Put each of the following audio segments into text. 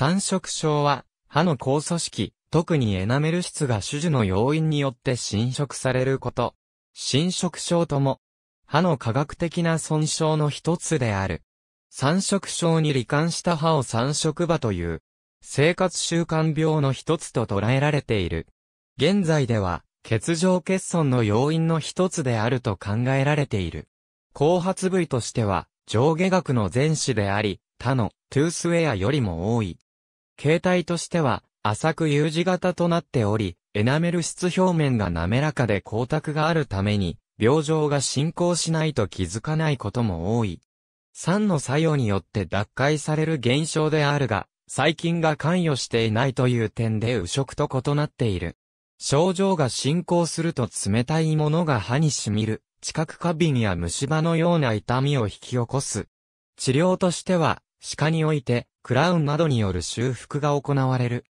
三色症は、歯の高組織、特にエナメル質が種樹の要因によって侵食されること。侵食症とも、歯の科学的な損傷の一つである。三色症に罹患した歯を三色歯という、生活習慣病の一つと捉えられている。現在では、欠場欠損の要因の一つであると考えられている。後発部位としては、上下額の前肢であり、他のトゥースウェアよりも多い。形態としては、浅く U 字型となっており、エナメル質表面が滑らかで光沢があるために、病状が進行しないと気づかないことも多い。酸の作用によって脱解される現象であるが、細菌が関与していないという点で右食と異なっている。症状が進行すると冷たいものが歯に染みる、知覚過敏や虫歯のような痛みを引き起こす。治療としては、歯科において、クラウンなどによる修復が行われる。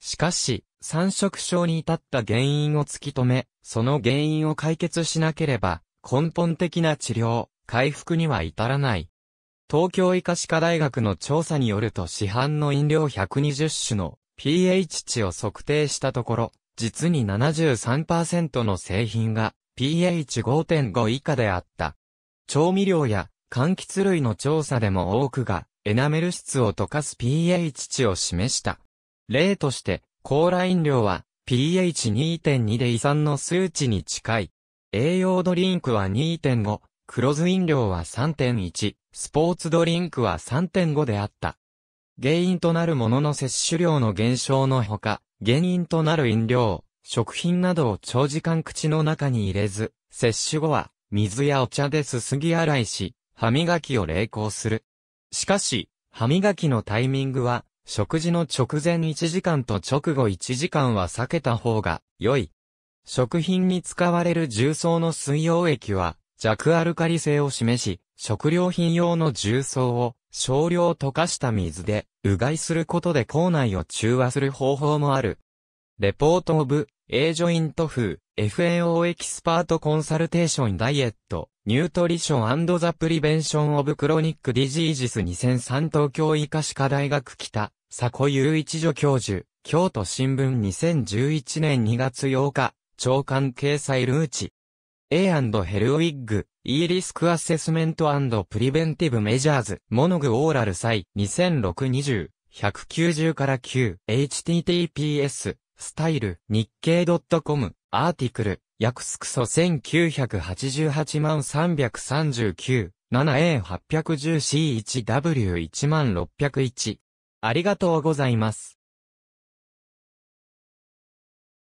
しかし、三色症に至った原因を突き止め、その原因を解決しなければ、根本的な治療、回復には至らない。東京医科歯科大学の調査によると市販の飲料120種の pH 値を測定したところ、実に73%の製品が pH5.5 以下であった。調味料や柑橘類の調査でも多くがエナメル質を溶かす pH 値を示した。例として、高ライン量は pH2.2 で胃酸の数値に近い。栄養ドリンクは2.5、黒酢飲料は3.1、スポーツドリンクは3.5であった。原因となるものの摂取量の減少のほか、原因となる飲料、食品などを長時間口の中に入れず、摂取後は、水やお茶ですすぎ洗いし、歯磨きを励行する。しかし、歯磨きのタイミングは、食事の直前1時間と直後1時間は避けた方が良い。食品に使われる重曹の水溶液は弱アルカリ性を示し、食料品用の重曹を少量溶かした水でうがいすることで口内を中和する方法もある。レポートオブ、エージョイント風、FAO エキスパートコンサルテーションダイエット、ニュートリションザプリベンションオブクロニックディジージス2003東京医科歯科大学北、佐古雄一助教授、京都新聞2011年2月8日、長官掲載ルーチ。A& ヘルウィッグ、イーリスクアセスメントプリベンティブメジャーズ、モノグオーラルサイ、200620、190から9、https、スタイル、日経 .com、アーティクル、約すくそ1988万 339-7A810C1W1601。ありがとうございます。